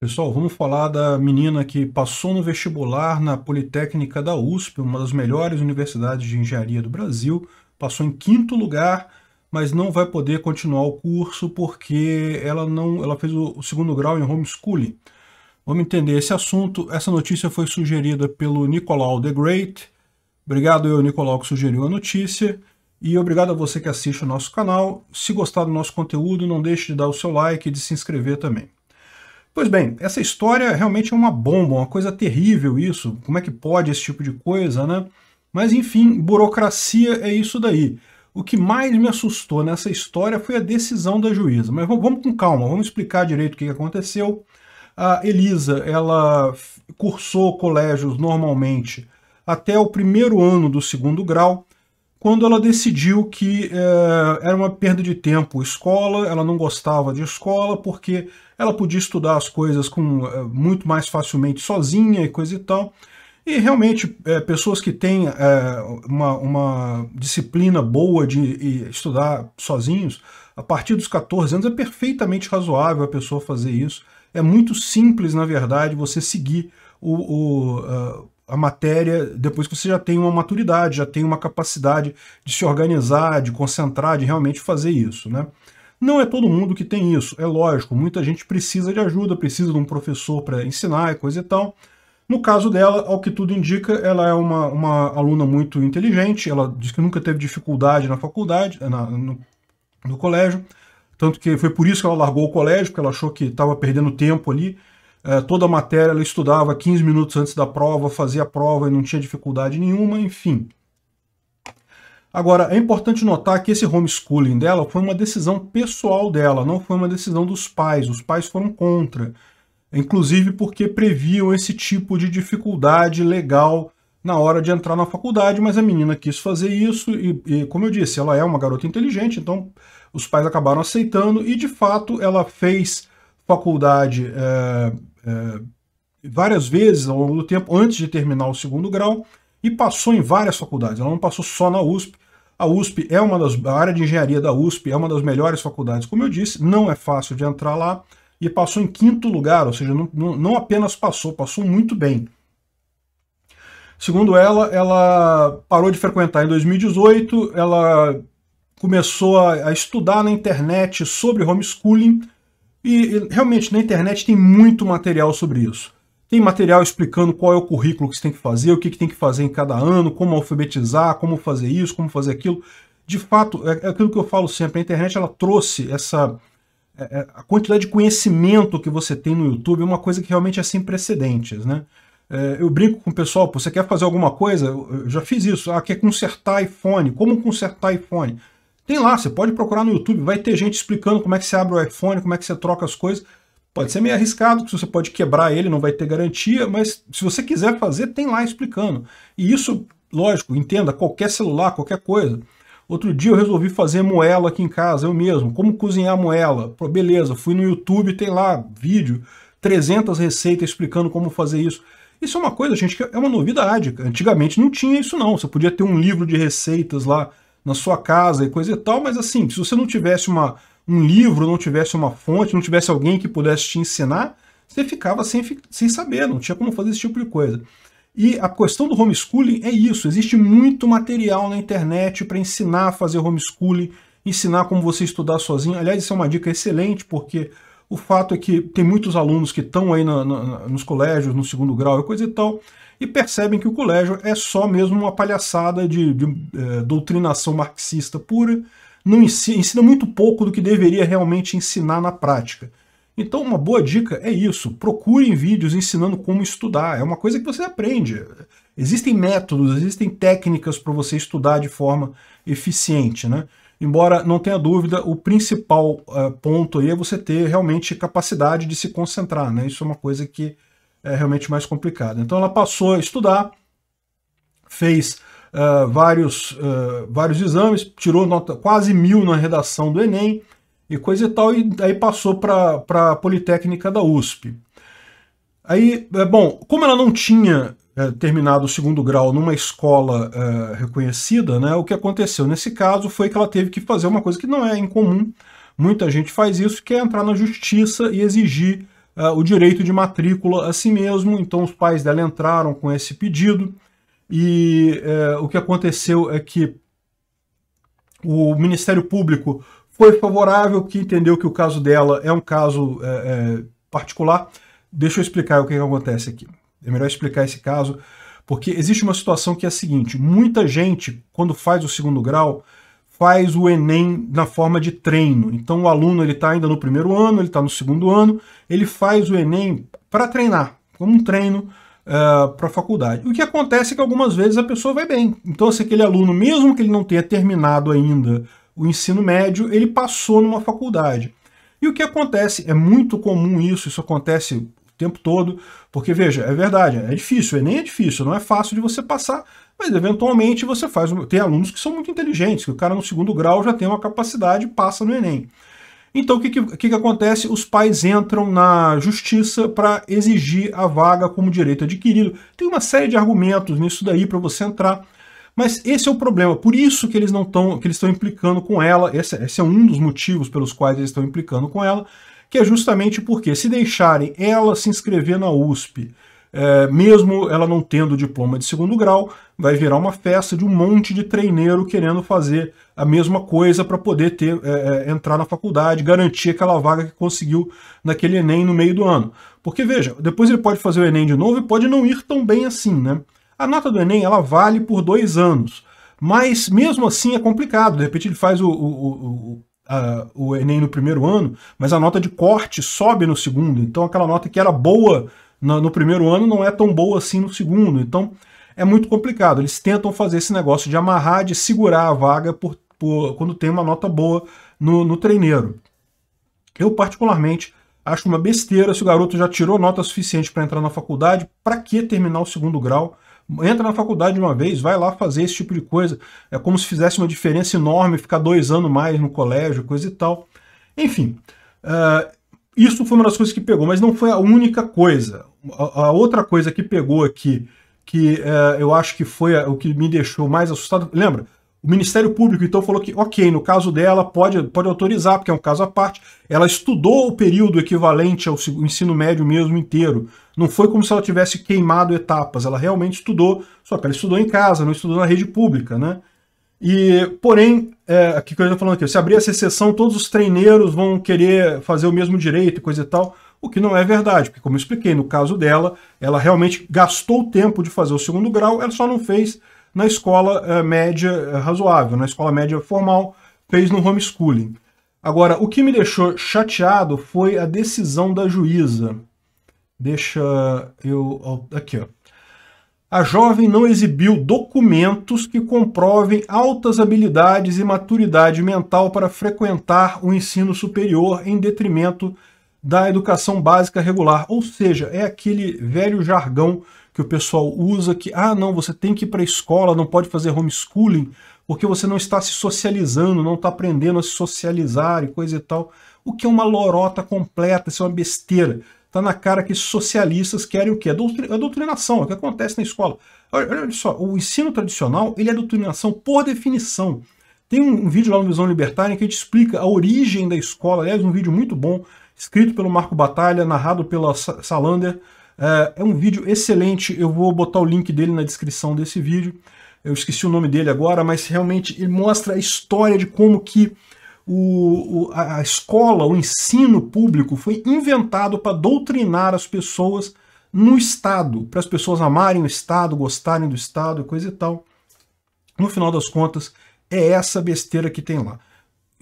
Pessoal, vamos falar da menina que passou no vestibular na Politécnica da USP, uma das melhores universidades de engenharia do Brasil, passou em quinto lugar, mas não vai poder continuar o curso porque ela não, ela fez o segundo grau em homeschooling. Vamos entender esse assunto. Essa notícia foi sugerida pelo Nicolau the Great. Obrigado eu, Nicolau, que sugeriu a notícia. E obrigado a você que assiste o nosso canal. Se gostar do nosso conteúdo, não deixe de dar o seu like e de se inscrever também. Pois bem, essa história realmente é uma bomba, uma coisa terrível isso. Como é que pode esse tipo de coisa, né? Mas enfim, burocracia é isso daí. O que mais me assustou nessa história foi a decisão da juíza. Mas vamos com calma, vamos explicar direito o que aconteceu. A Elisa, ela cursou colégios normalmente até o primeiro ano do segundo grau, quando ela decidiu que é, era uma perda de tempo escola, ela não gostava de escola porque ela podia estudar as coisas com é, muito mais facilmente sozinha e coisa e tal. E realmente, é, pessoas que têm uma, uma, disciplina boa de estudar sozinhos, a partir dos 14 anos é perfeitamente razoável a pessoa fazer isso. É muito simples, na verdade, você seguir o, o a matéria depois que você já tem uma maturidade, já tem uma capacidade de se organizar, de concentrar, de realmente fazer isso, né? Não é todo mundo que tem isso, é lógico, muita gente precisa de ajuda, precisa de um professor para ensinar e coisa e tal. No caso dela, ao que tudo indica, ela é uma, uma aluna muito inteligente, ela diz que nunca teve dificuldade na faculdade, na, no, no colégio, tanto que foi por isso que ela largou o colégio, porque ela achou que estava perdendo tempo ali, é, toda a matéria, ela estudava 15 minutos antes da prova, fazia a prova e não tinha dificuldade nenhuma, enfim. Agora, é importante notar que esse homeschooling dela foi uma decisão pessoal dela, não foi uma decisão dos pais. Os pais foram contra, inclusive porque previam esse tipo de dificuldade legal na hora de entrar na faculdade, mas a menina quis fazer isso e, e como eu disse, ela é uma garota inteligente, então os pais acabaram aceitando e, de fato, ela fez faculdade é, é, várias vezes ao longo do tempo, antes de terminar o segundo grau, e passou em várias faculdades. Ela não passou só na USP. A USP é uma das. A área de engenharia da USP é uma das melhores faculdades, como eu disse, não é fácil de entrar lá, e passou em quinto lugar, ou seja, não, não apenas passou, passou muito bem. Segundo ela, ela parou de frequentar em 2018, ela começou a, a estudar na internet sobre homeschooling e, realmente na internet tem muito material sobre isso. Tem material explicando qual é o currículo que você tem que fazer, o que, que tem que fazer em cada ano, como alfabetizar, como fazer isso, como fazer aquilo. De fato, é, é aquilo que eu falo sempre, a internet ela trouxe essa é, é, a quantidade de conhecimento que você tem no YouTube é uma coisa que realmente é sem precedentes, né? É, eu brinco com o pessoal, você quer fazer alguma coisa? Eu já fiz isso. Ah, quer consertar iPhone. Como consertar iPhone? Tem lá, você pode procurar no YouTube, vai ter gente explicando como é que você abre o iPhone, como é que você troca as coisas. Pode ser meio arriscado, que você pode quebrar ele, não vai ter garantia, mas se você quiser fazer, tem lá explicando. E isso, lógico, entenda, qualquer celular, qualquer coisa. Outro dia eu resolvi fazer moela aqui em casa, eu mesmo. Como cozinhar moela? Pô, beleza, fui no YouTube, tem lá vídeo, 300 receitas explicando como fazer isso. Isso é uma coisa, gente, que é uma novidade. Antigamente não tinha isso não. Você podia ter um livro de receitas lá na sua casa e coisa e tal, mas assim, se você não tivesse uma, um livro, não tivesse uma fonte, não tivesse alguém que pudesse te ensinar, você ficava sem, sem saber, não tinha como fazer esse tipo de coisa. E a questão do homeschooling é isso, existe muito material na internet para ensinar a fazer homeschooling, ensinar como você estudar sozinho. Aliás, isso é uma dica excelente, porque o fato é que tem muitos alunos que estão aí na, na, nos colégios, no segundo grau e coisa e tal, e percebem que o colégio é só mesmo uma palhaçada de, de é, doutrinação marxista pura, não ensina, ensina muito pouco do que deveria realmente ensinar na prática. Então, uma boa dica é isso: procurem vídeos ensinando como estudar. É uma coisa que você aprende. Existem métodos, existem técnicas para você estudar de forma eficiente, né? Embora não tenha dúvida, o principal uh, ponto aí é você ter realmente capacidade de se concentrar, né? Isso é uma coisa que é realmente mais complicado. Então ela passou a estudar, fez uh, vários, uh, vários exames, tirou nota quase mil na redação do Enem e coisa e tal, e aí passou para a Politécnica da USP. Aí, é, bom, como ela não tinha é, terminado o segundo grau numa escola é, reconhecida, né, o que aconteceu nesse caso foi que ela teve que fazer uma coisa que não é incomum, muita gente faz isso, que é entrar na justiça e exigir uh, o direito de matrícula a si mesmo. Então os pais dela entraram com esse pedido e uh, o que aconteceu é que o Ministério Público foi favorável, que entendeu que o caso dela é um caso eh, eh, particular. Deixa eu explicar o que, que, acontece aqui. É melhor explicar esse caso, porque existe uma situação que é a seguinte: muita gente, quando faz o segundo grau, faz o Enem na forma de treino. Então o aluno ele está ainda no primeiro ano, ele está no segundo ano, ele faz o Enem para treinar, como um treino uh, eh, para a faculdade. O que acontece é que algumas vezes a pessoa vai bem. Então se aquele aluno, mesmo que ele não tenha terminado ainda o ensino médio, ele passou numa faculdade. E o que acontece, é muito comum isso, isso acontece o tempo todo, porque veja, é verdade, é difícil, o Enem é difícil, não é fácil de você passar, mas eventualmente você faz. Tem alunos que são muito inteligentes, que o cara no segundo grau já tem uma capacidade e passa no Enem. Então o que, que, que, acontece? Os pais entram na justiça para exigir a vaga como direito adquirido. Tem uma série de argumentos nisso daí para você entrar. Mas esse é o problema. Por isso que eles não estão, que eles estão implicando com ela. Esse, esse é um dos motivos pelos quais eles estão implicando com ela, que é justamente porque se deixarem ela se inscrever na USP é, mesmo ela não tendo diploma de segundo grau, vai virar uma festa de um monte de treineiro querendo fazer a mesma coisa para poder ter, é, é, entrar na faculdade, garantir aquela vaga que conseguiu naquele Enem no meio do ano. Porque veja, depois ele pode fazer o Enem de novo e pode não ir tão bem assim, né? A nota do Enem ela vale por dois anos, mas mesmo assim é complicado. De repente ele faz o, o, o o Enem no primeiro ano, mas a nota de corte sobe no segundo. Então aquela nota que era boa no, no primeiro ano, não é tão boa assim no segundo. Então é muito complicado. Eles tentam fazer esse negócio de amarrar, de segurar a vaga por, por quando tem uma nota boa no, no treineiro. Eu, particularmente, acho uma besteira se o garoto já tirou nota suficiente para entrar na faculdade, para que terminar o segundo grau? Entra na faculdade de uma vez, vai lá fazer esse tipo de coisa. É como se fizesse uma diferença enorme ficar dois anos mais no colégio, coisa e tal. Enfim, eh, isso foi uma das coisas que pegou, mas não foi a única coisa. A, a outra coisa que pegou aqui, que é, eu acho que foi a, o que me deixou mais assustado, lembra? O Ministério Público então falou que, ok, no caso dela, pode, pode autorizar, porque é um caso à parte. Ela estudou o período equivalente ao ensino médio mesmo inteiro. Não foi como se ela tivesse queimado etapas, ela realmente estudou, só que ela estudou em casa, não estudou na rede pública, né? E, porém, é, aqui que eu estou falando aqui, se abrir essa exceção, todos os treineiros vão querer fazer o mesmo direito e coisa e tal, o que não é verdade, porque como eu expliquei, no caso dela, ela realmente gastou o tempo de fazer o segundo grau, ela só não fez na escola é, média é, razoável, na escola média formal, fez no homeschooling. Agora, o que me deixou chateado foi a decisão da juíza. Deixa eu... aqui, ó a jovem não exibiu documentos que comprovem altas habilidades e maturidade mental para frequentar o ensino superior em detrimento da educação básica regular. Ou seja, é aquele velho jargão que o pessoal usa que, ah, não, você tem que ir para a escola, não pode fazer homeschooling, porque você não está se socializando, não está aprendendo a se socializar e coisa e tal. O que é uma lorota completa, isso é uma besteira. Tá na cara que socialistas querem o quê? A doutrinação, é o que acontece na escola. Olha, olha só, o ensino tradicional ele é doutrinação por definição. Tem um vídeo lá no Visão Libertária que a gente explica a origem da escola. Aliás, um vídeo muito bom, escrito pelo Marco Batalha, narrado pela Salander. É, é um vídeo excelente, eu vou botar o link dele na descrição desse vídeo. Eu esqueci o nome dele agora, mas realmente ele mostra a história de como que o, o, a escola, o ensino público foi inventado para doutrinar as pessoas no Estado, para as pessoas amarem o Estado, gostarem do Estado, coisa e tal. No final das contas, é essa besteira que tem lá.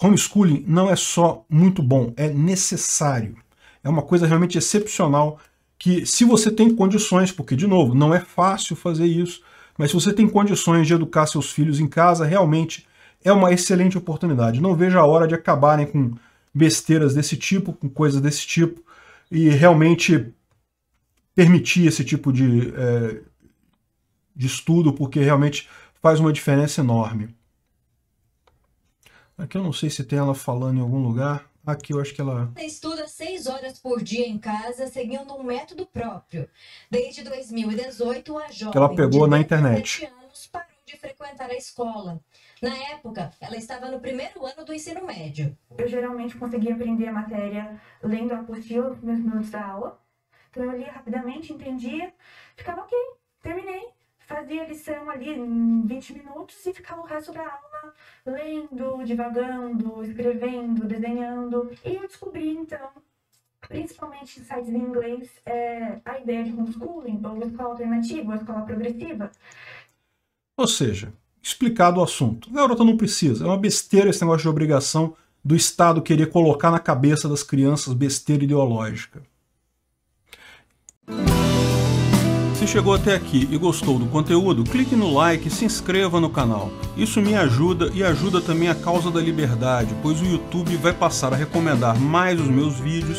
Homeschooling não é só muito bom, é necessário. É uma coisa realmente excepcional que, se você tem condições, porque, de novo, não é fácil fazer isso, mas se você tem condições de educar seus filhos em casa, realmente é uma excelente oportunidade. Não vejo a hora de acabarem com besteiras desse tipo, com coisas desse tipo, e realmente permitir esse tipo de, é, de estudo, porque realmente faz uma diferença enorme. Aqui eu não sei se tem ela falando em algum lugar. Aqui eu acho que ela. Estuda seis horas por dia em casa, seguindo um método próprio. Desde 2018, a jovem. Que ela pegou na internet. Anos parou de frequentar a escola. Na época, ela estava no primeiro ano do ensino médio. Eu geralmente conseguia aprender a matéria lendo a apostila nos meus minutos da aula. Então eu lia rapidamente, entendia, ficava ok, terminei, fazia a lição ali em 20 minutos e ficava o resto da aula lendo, divagando, escrevendo, desenhando. E eu descobri então, principalmente em sites em inglês, é, a ideia de homeschooling, ou escola alternativa, ou escola progressiva. Ou seja, explicado o assunto. A garota não precisa. É uma besteira esse negócio de obrigação do Estado querer colocar na cabeça das crianças besteira ideológica. Se chegou até aqui e gostou do conteúdo, clique no like e se inscreva no canal. Isso me ajuda e ajuda também a causa da liberdade, pois o YouTube vai passar a recomendar mais os meus vídeos